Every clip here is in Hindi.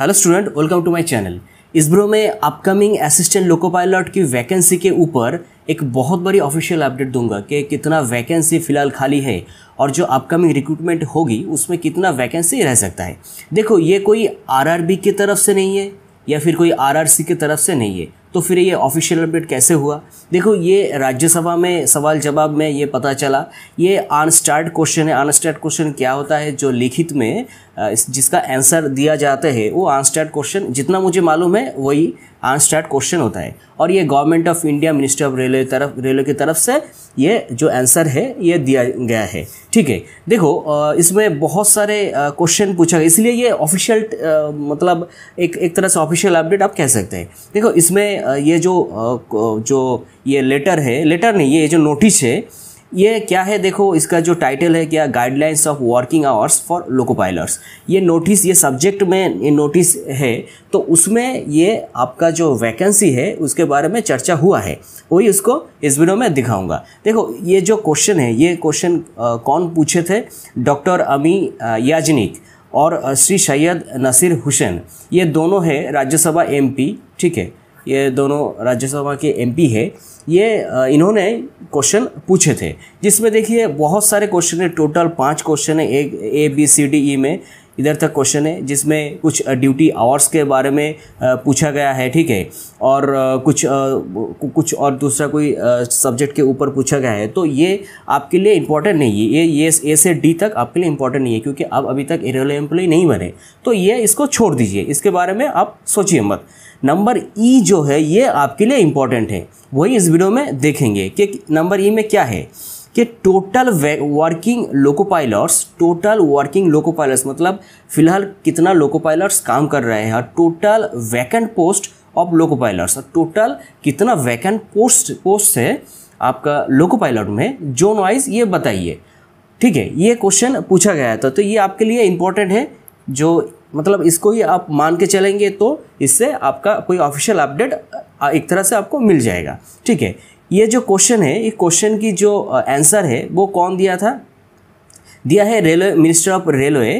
hello student welcome to my channel bro में अपकमिंग असिस्टेंट लोको पायलट की वैकेंसी के ऊपर एक बहुत बड़ी ऑफिशियल अपडेट दूंगा कि कितना वैकेंसी फिलहाल खाली है और जो अपकमिंग रिक्रूटमेंट होगी उसमें कितना वैकेंसी रह सकता है देखो ये कोई आरआरबी की तरफ से नहीं है या फिर कोई आरआरसी की तरफ से नहीं है तो फिर ये ऑफिशियल अपडेट कैसे हुआ देखो ये राज्यसभा में सवाल जवाब में ये पता चला ये अनस्टार्ट क्वेश्चन है अनस्टार्ट क्वेश्चन क्या होता है जो लिखित में जिसका आंसर दिया जाता है वो अनस्टार्ट क्वेश्चन जितना मुझे मालूम है वही आंसटार्ट क्वेश्चन होता है और ये government of India minister of railway तरफ रेलवे की तरफ से ये जो आंसर है ये दिया गया है ठीक है देखो इसमें बहुत सारे क्वेश्चन पूछा गया इसलिए ये ऑफिशियल मतलब एक एक तरह से ऑफिशियल अपडेट आप कह सकते हैं देखो इसमें ये जो जो ये लेटर है लेटर नहीं ये जो नोटिस है ये क्या है देखो इसका जो टाइटल है क्या guidelines of working hours for loco pilots ये नोटिस ये सब्जेक्ट में ये नोटिस है तो उसमें ये आपका जो वैकेंसी है उसके बारे में चर्चा हुआ है वही उसको इस वीडियो में दिखाऊंगा देखो ये जो क्वेश्चन है ये क्वेश्चन कौन पूछे थे डॉक्टर अमी याजनिक और श्री सैयद नसीर हुसैन ये दोनों है राज्यसभा एम ठीक है ये दोनों राज्यसभा के एमपी है ये इन्होंने क्वेश्चन पूछे थे जिसमें देखिए बहुत सारे क्वेश्चन है टोटल पाँच क्वेश्चन है एक A B C D E में इधर तक क्वेश्चन है जिसमें कुछ ड्यूटी आवर्स के बारे में पूछा गया है ठीक है और कुछ कुछ और दूसरा कोई सब्जेक्ट के ऊपर पूछा गया है तो ये आपके लिए इंपॉर्टेंट नहीं है ये ये ए से डी तक आपके लिए इंपॉर्टेंट नहीं है क्योंकि आप अभी तक एरियल एम्प्लॉय नहीं बने तो ये इसको छोड़ दीजिए इसके बारे में आप सोचिए मत नंबर ई e जो है ये आपके लिए इंपॉर्टेंट है वही इस वीडियो में देखेंगे कि नंबर ई e में क्या है कि total working loco pilots total working loco pilots मतलब फिलहाल कितना लोको पायलट्स काम कर रहे हैं और total vacant post of loco pilots total कितना वैकेंट पोस्ट पोस्ट है आपका लोको पायलट में जोन वाइज ये बताइए ठीक है ये क्वेश्चन पूछा गया था तो ये आपके लिए इम्पोर्टेंट है जो मतलब इसको ही आप मान के चलेंगे तो इससे आपका कोई ऑफिशियल अपडेट एक तरह से आपको मिल जाएगा ठीक है ये जो क्वेश्चन है ये क्वेश्चन की जो आंसर uh, है वो कौन दिया था दिया है railway minister of railway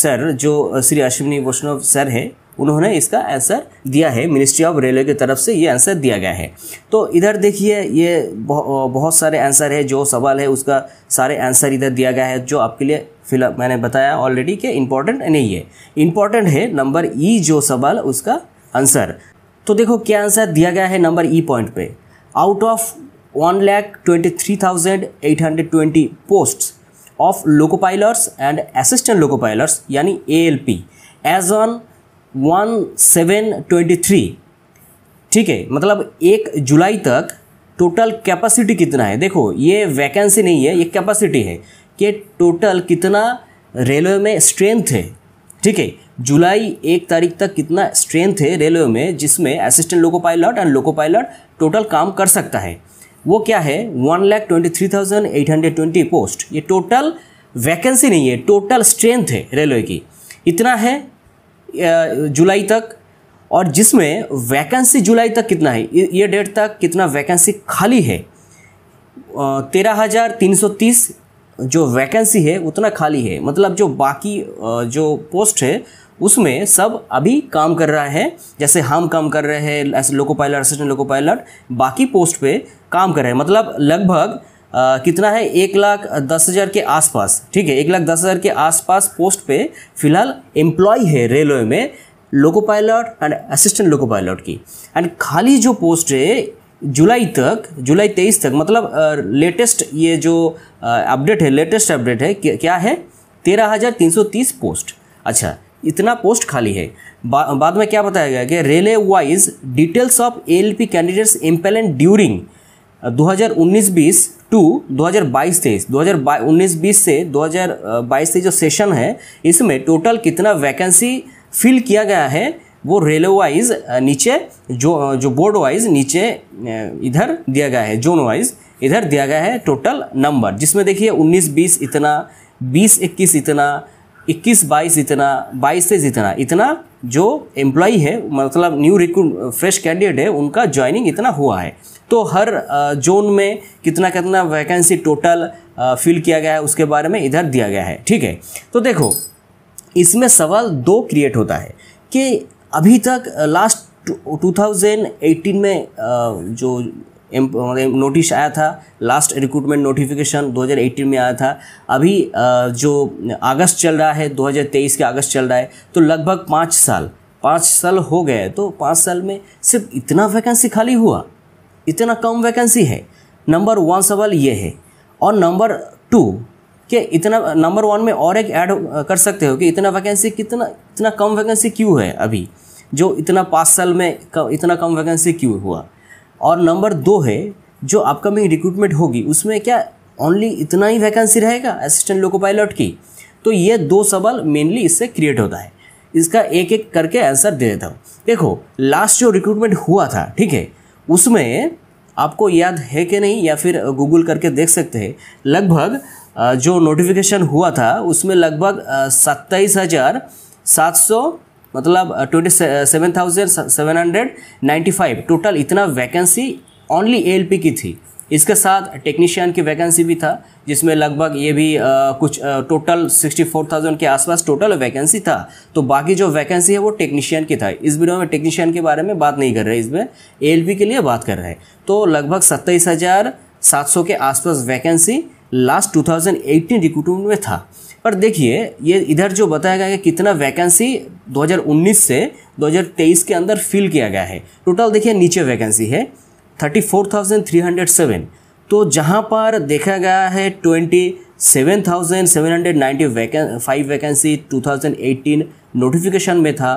sir जो uh, श्री अश्विनी वैष्णव सर है उन्होंने इसका आंसर दिया है मिनिस्ट्री ऑफ रेलवे की तरफ से ये आंसर दिया गया है तो इधर देखिए ये uh, बहुत सारे आंसर है जो सवाल है उसका सारे आंसर इधर दिया गया है जो आपके लिए फिलहाल मैंने बताया ऑलरेडी कि इम्पॉर्टेंट नहीं है इम्पॉर्टेंट है नंबर ई e, जो सवाल उसका आंसर तो देखो क्या आंसर दिया गया है नंबर ई पॉइंट पे out of one twenty three thousand eight hundred twenty post of loco pilots and assistant loco pilots यानी A L P as on one seven twenty three ठीक है मतलब एक जुलाई तक टोटल कैपेसिटी कितना है देखो ये वैकेंसी नहीं है ये कैपेसिटी है कि टोटल कितना रेलवे में स्ट्रेंथ है ठीक है जुलाई एक तारीख तक कितना स्ट्रेंथ है रेलवे में जिसमें assistant loco pilot and loco pilot total काम कर सकता है वो क्या है one lakh twenty three thousand eight hundred twenty post ये टोटल वैकेंसी नहीं है टोटल स्ट्रेंथ है रेलवे की इतना है जुलाई तक और जिसमें वैकेंसी जुलाई तक कितना है ये डेट तक कितना वैकेंसी खाली है तेरह हज़ार तीन सौ तीस जो वैकेंसी है उतना खाली है मतलब जो बाकी जो पोस्ट है उसमें सब अभी काम कर रहा है जैसे हम काम कर रहे हैं ऐसे loco pilot assistant loco pilot बाकी पोस्ट पे काम कर रहे हैं मतलब लगभग कितना है एक लाख दस हज़ार के आसपास ठीक है एक लाख दस हज़ार के आसपास पोस्ट पे फिलहाल एम्प्लॉय है रेलवे में loco pilot and assistant loco pilot की एंड खाली जो पोस्ट है जुलाई तक जुलाई तेईस तक मतलब लेटेस्ट ये जो अपडेट है लेटेस्ट अपडेट है क्या है तेरह हज़ार तीन सौ तीस पोस्ट अच्छा इतना पोस्ट खाली है बा, बाद में क्या बताया गया कि railway wise details of L P candidates empanelled during 2019-20 to 2022 हज़ार 2019-20 से 2022 से जो सेशन है इसमें टोटल कितना वैकेंसी फिल किया गया है वो रेलवे वाइज नीचे जो जो बोर्ड वाइज नीचे इधर दिया गया है जोन वाइज इधर दिया गया है टोटल नंबर जिसमें देखिए 19 20 इतना 20 21 इतना इक्कीस बाईस इतना बाईस से जितना इतना जो एम्प्लॉई है मतलब न्यू रिक्रूट फ्रेश कैंडिडेट है उनका ज्वाइनिंग इतना हुआ है तो हर जोन में कितना कितना वैकेंसी टोटल फिल किया गया है उसके बारे में इधर दिया गया है ठीक है तो देखो इसमें सवाल दो क्रिएट होता है कि अभी तक लास्ट 2018 में जो नोटिस आया था लास्ट रिक्रूटमेंट नोटिफिकेशन 2018 में आया था अभी जो अगस्त चल रहा है 2023 के अगस्त चल रहा है तो लगभग पाँच साल पाँच साल हो गए तो पाँच साल में सिर्फ इतना वैकेंसी खाली हुआ इतना कम वैकेंसी है नंबर वन सवाल ये है और नंबर टू कि इतना नंबर वन में और एक ऐड कर सकते हो कि इतना वैकेंसी कितना इतना कम वैकेंसी क्यों है अभी जो इतना पाँच साल में इतना कम वैकेंसी क्यों हुआ और नंबर दो है जो अपकमिंग रिक्रूटमेंट होगी उसमें क्या ओनली इतना ही वैकेंसी रहेगा असिस्टेंट लोको पायलट की तो ये दो सवाल मेनली इससे क्रिएट होता है इसका एक एक करके आंसर दे देता हूँ देखो लास्ट जो रिक्रूटमेंट हुआ था ठीक है उसमें आपको याद है कि नहीं या फिर गूगल करके देख सकते हैं लगभग जो नोटिफिकेशन हुआ था उसमें लगभग सत्ताईस हज़ार सात सौ मतलब twenty seven thousand seven hundred ninety five total इतना वैकेंसी ओनली ए की थी इसके साथ टेक्नीशियन की वैकेंसी भी था जिसमें लगभग ये भी आ, uh, कुछ आ, टोटल थाउजेंड के आसपास टोटल वैकेंसी था तो बाकी जो वैकेंसी है वो टेक्नीशियन की था इस वीडियो में टेक्नीशियन के बारे में बात नहीं कर रहे इसमें ए के लिए बात कर रहे हैं तो लगभग सत्ताईस के आसपास वैकेंसी लास्ट 2018 रिक्रूटमेंट में था पर देखिए ये इधर जो बताया गया है कितना वैकेंसी 2019 से 2023 के अंदर फिल किया गया है टोटल देखिए नीचे वैकेंसी है 34,307 तो जहाँ पर देखा गया है 27,795 वैकें फाइव वैकेंसी 2018 नोटिफिकेशन में था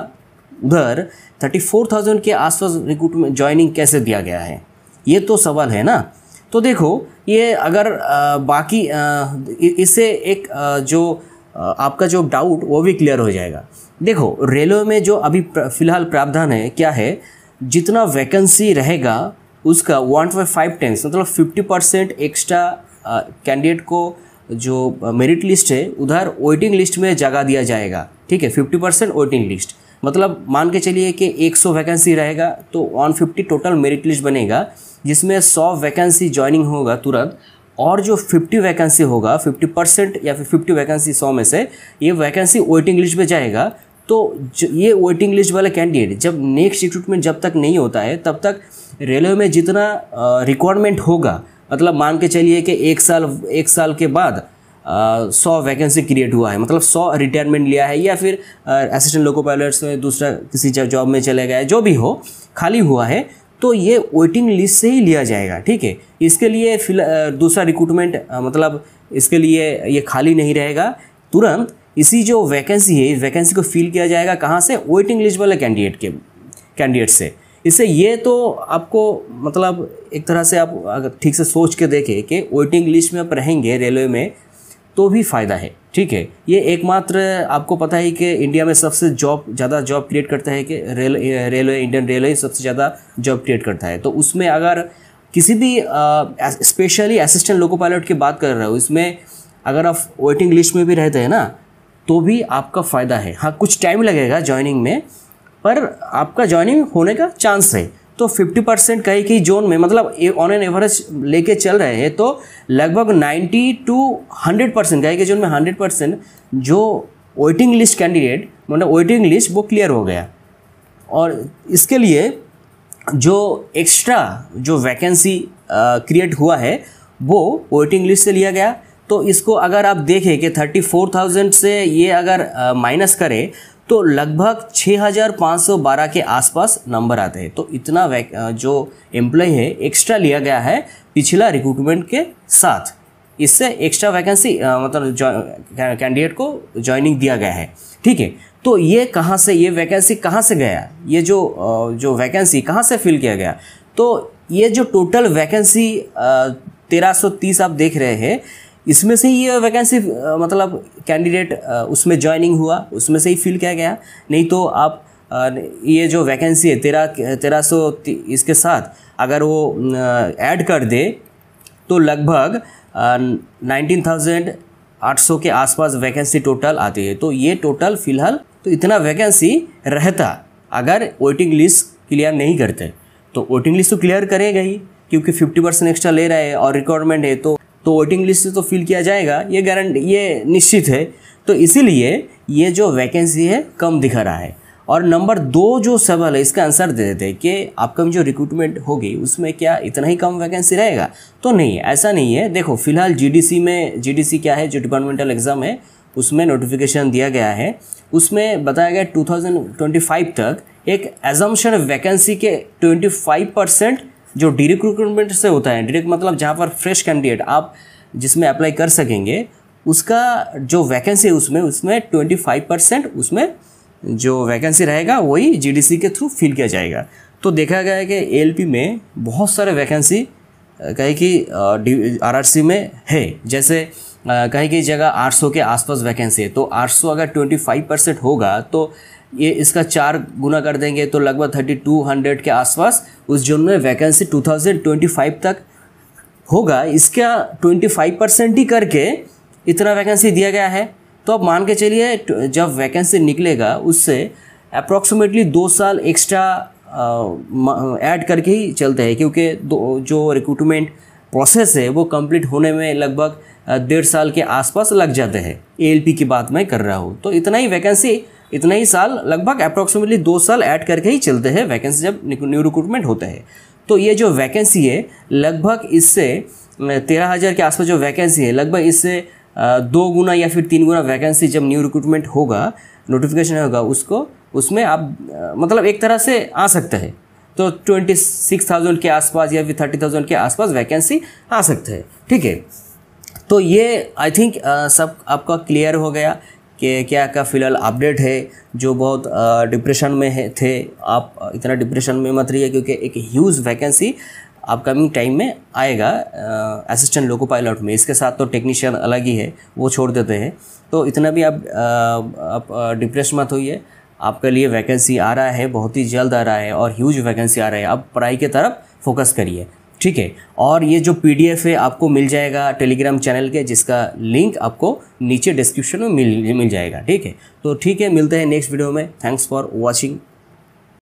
उधर 34,000 के आसपास रिक्रूटमेंट ज्वाइनिंग कैसे दिया गया है ये तो सवाल है ना तो देखो ये अगर बाकी इससे एक जो आपका जो डाउट वो भी क्लियर हो जाएगा देखो रेलवे में जो अभी फ़िलहाल प्रावधान है क्या है जितना वैकेंसी रहेगा उसका वन पॉइंट फाइव टेंस मतलब फिफ्टी परसेंट एक्स्ट्रा कैंडिडेट को जो मेरिट लिस्ट है उधर वेटिंग लिस्ट में जगह दिया जाएगा ठीक है फिफ्टी परसेंट वेटिंग लिस्ट मतलब मान के चलिए कि एक सौ वैकेंसी रहेगा तो one fifty total merit list बनेगा जिसमें सौ वैकेंसी ज्वाइनिंग होगा तुरंत और जो 50 वैकेंसी होगा 50 परसेंट या फिर 50 वैकेंसी 100 में से ये वैकेंसी वेटिंग लिस्ट पे जाएगा तो ये वेटिंग लिस्ट वाले कैंडिडेट जब नेक्स्ट रिक्रूटमेंट जब तक नहीं होता है तब तक रेलवे में जितना रिक्वायरमेंट होगा मतलब मान के चलिए कि एक साल एक साल के बाद सौ वैकेंसी क्रिएट हुआ है मतलब सौ रिटायरमेंट लिया है या फिर असिस्टेंट लोको पायलट्स में दूसरा किसी जॉब में चले गए जो भी हो खाली हुआ है तो ये वेटिंग लिस्ट से ही लिया जाएगा ठीक है इसके लिए फिल दूसरा रिक्रूटमेंट मतलब इसके लिए ये खाली नहीं रहेगा तुरंत इसी जो वैकेंसी है वैकेंसी को फिल किया जाएगा कहाँ से वेटिंग लिस्ट वाले कैंडिडेट के कैंडिडेट से इससे ये तो आपको मतलब एक तरह से आप ठीक से सोच के देखें कि वेटिंग लिस्ट में आप रहेंगे रेलवे में तो भी फ़ायदा है ठीक है ये एकमात्र आपको पता है कि इंडिया में सबसे जॉब ज़्यादा जॉब क्रिएट करता है कि रेल रेलवे इंडियन रेलवे सबसे ज़्यादा जॉब क्रिएट करता है तो उसमें अगर किसी भी स्पेशली असिस्टेंट लोको पायलट की बात कर रहे हो इसमें अगर आप वेटिंग लिस्ट में भी रहते हैं ना तो भी आपका फ़ायदा है हाँ कुछ टाइम लगेगा जॉइनिंग में पर आपका जॉइनिंग होने का चांस है तो 50 परसेंट कहीं कहीं जोन में मतलब ऑन एन एवरेज लेके चल रहे हैं तो लगभग 90 टू 100 परसेंट कहीं के जोन में 100 परसेंट जो वेटिंग लिस्ट कैंडिडेट मतलब वेटिंग लिस्ट वो क्लियर हो गया और इसके लिए जो एक्स्ट्रा जो वैकेंसी क्रिएट हुआ है वो वेटिंग लिस्ट से लिया गया तो इसको अगर आप देखें कि 34,000 से ये अगर माइनस करें तो लगभग 6512 के आसपास नंबर आते हैं तो इतना जो एम्प्लॉय है एक्स्ट्रा लिया गया है पिछला रिक्रूटमेंट के साथ इससे एक्स्ट्रा वैकेंसी मतलब कैंडिडेट को ज्वाइनिंग दिया गया है ठीक है तो ये कहाँ से ये वैकेंसी कहाँ से गया ये जो जो वैकेंसी कहाँ से फिल किया गया तो ये जो टोटल वैकेंसी तेरह आप देख रहे हैं इसमें से ही ये वैकेंसी मतलब कैंडिडेट उसमें ज्वाइनिंग हुआ उसमें से ही फिल किया गया नहीं तो आप ये जो वैकेंसी है तेरह तेरह सौ इसके साथ अगर वो ऐड कर दे तो लगभग नाइनटीन थाउजेंड आठ सौ के आसपास वैकेंसी टोटल आती है तो ये टोटल फ़िलहाल तो इतना वैकेंसी रहता अगर वेटिंग लिस्ट क्लियर नहीं करते तो वेटिंग लिस्ट तो क्लियर करेगा ही क्योंकि फिफ्टी परसेंट एक्स्ट्रा ले रहे हैं और रिक्वायरमेंट है तो तो वोटिंग लिस्ट से तो फिल किया जाएगा ये गारंटी ये निश्चित है तो इसीलिए ये जो वैकेंसी है कम दिखा रहा है और नंबर दो जो सवाल है इसका आंसर दे देते हैं कि भी जो रिक्रूटमेंट होगी उसमें क्या इतना ही कम वैकेंसी रहेगा तो नहीं ऐसा नहीं है देखो फिलहाल जीडीसी में जीडीसी क्या है जो डिपार्टमेंटल एग्ज़ाम है उसमें नोटिफिकेशन दिया गया है उसमें बताया गया 2025 तक एक एजम्पन वैकेंसी के 25 परसेंट जो डी रिक्रूटमेंट से होता है डायरेक्ट मतलब जहाँ पर फ्रेश कैंडिडेट आप जिसमें अप्लाई कर सकेंगे उसका जो वैकेंसी है उसमें उसमें ट्वेंटी फाइव परसेंट उसमें जो वैकेंसी रहेगा वही जीडीसी के थ्रू फिल किया जाएगा तो देखा गया है कि एलपी में बहुत सारे वैकेंसी कहे कि आरआरसी में है जैसे कहीं की जगह 800 के आसपास वैकेंसी है तो 800 अगर 25 परसेंट होगा तो ये इसका चार गुना कर देंगे तो लगभग थर्टी टू हंड्रेड के आसपास उस जोन में vacancy two thousand twenty five तक होगा इसका ट्वेंटी फाइव परसेंट ही करके इतना वैकेंसी दिया गया है तो आप मान के चलिए जब वैकेंसी निकलेगा उससे अप्रॉक्सीमेटली दो साल एक्स्ट्रा ऐड करके ही चलते हैं क्योंकि जो रिक्रूटमेंट प्रोसेस है वो कंप्लीट होने में लगभग डेढ़ साल के आसपास लग जाते हैं ए की बात मैं कर रहा हूँ तो इतना ही वैकेंसी इतना ही साल लगभग अप्रॉक्सीमेटली दो साल ऐड करके ही चलते हैं वैकेंसी जब न्यू रिक्रूटमेंट होता है तो ये जो वैकेंसी है लगभग इससे तेरह हज़ार के आसपास जो वैकेंसी है लगभग इससे दो गुना या फिर तीन गुना वैकेंसी जब न्यू रिक्रूटमेंट होगा नोटिफिकेशन होगा उसको उसमें आप मतलब एक तरह से आ सकता है तो ट्वेंटी सिक्स थाउजेंड के आसपास या फिर थर्टी थाउजेंड के आसपास वैकेंसी आ सकते है ठीक है तो ये आई थिंक सब आपका क्लियर हो गया कि क्या क्या फ़िलहाल अपडेट है जो बहुत डिप्रेशन में है थे आप इतना डिप्रेशन में मत रहिए क्योंकि एक ह्यूज़ वैकेंसी अपकमिंग टाइम में आएगा असिस्टेंट लोको पायलट में इसके साथ तो टेक्नीशियन अलग ही है वो छोड़ देते हैं तो इतना भी आप आप डिप्रेस मत होइए आपके लिए वैकेंसी आ रहा है बहुत ही जल्द आ रहा है और ह्यूज वैकेंसी आ रहा है आप पढ़ाई की तरफ फोकस करिए ठीक है और ये जो पी है आपको मिल जाएगा टेलीग्राम चैनल के जिसका लिंक आपको नीचे डिस्क्रिप्शन में मिल मिल जाएगा ठीक है तो ठीक है मिलते हैं नेक्स्ट वीडियो में थैंक्स फॉर वॉचिंग